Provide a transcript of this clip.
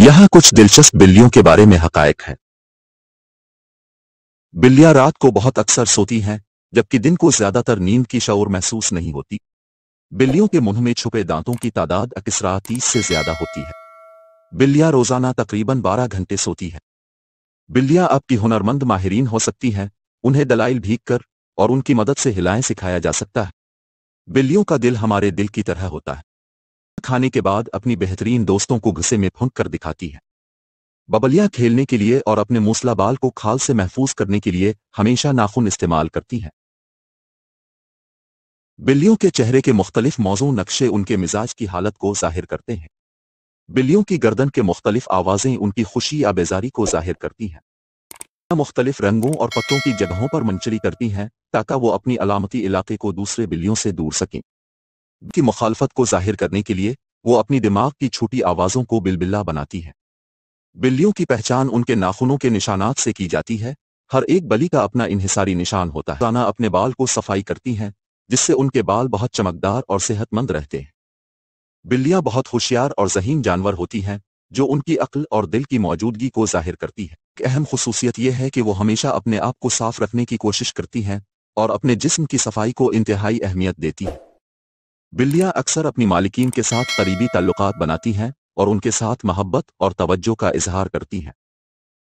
यहां कुछ दिलचस्प बिल्लियों के बारे में हकायक है बिल्लियां रात को बहुत अक्सर सोती हैं जबकि दिन को ज्यादातर नींद की शौर महसूस नहीं होती बिल्लियों के मुंह में छुपे दांतों की तादाद अकसरा तीस से ज्यादा होती है बिल्लियां रोजाना तकरीबन 12 घंटे सोती हैं बिल्लियां आपकी हुनरमंद माहरीन हो सकती हैं उन्हें दलाइल भीग कर और उनकी मदद से हिलाएं सिखाया जा सकता है बिल्लियों का दिल हमारे दिल की तरह होता है खाने के बाद अपनी बेहतरीन दोस्तों को गुस्से में फूंक कर दिखाती है बबलिया खेलने के लिए और अपने मूसला बाल को खाल से महफूज करने के लिए हमेशा नाखून इस्तेमाल करती हैं बिल्लियों के चेहरे के मुख्तलिफ मौजों नक्शे उनके मिजाज की हालत को जाहिर करते हैं बिल्लियों की गर्दन के मुख्तलिफ आवाज़ें उनकी खुशी या बेजारी को जाहिर करती हैं मुख्तलिफ रंगों और पत्तों की जगहों पर मंचरी करती हैं ताकि वो अपनी अलामती इलाके को दूसरे बिल्लियों से दूर सकें की मुखालफत को जाहिर करने के लिए वो अपनी दिमाग की छोटी आवाज़ों को बिलबिल्ला बनाती हैं बिल्लियों की पहचान उनके नाखूनों के निशानात से की जाती है हर एक बली का अपना इनहिसारी निशान होता है दाना अपने बाल को सफाई करती हैं जिससे उनके बाल बहुत चमकदार और सेहतमंद रहते हैं बिल्लियां बहुत होशियार और जहीन जानवर होती हैं जो उनकी अक्ल और दिल की मौजूदगी को जाहिर करती है एक अहम खसूसियत यह है कि वो हमेशा अपने आप को साफ रखने की कोशिश करती हैं और अपने जिस्म की सफाई को इंतहाई अहमियत देती हैं बिल्लियां अक्सर अपनी मालिकीन के साथ करीबी ताल्लुकात बनाती हैं और उनके साथ मोहब्बत और तवज्जो का इजहार करती हैं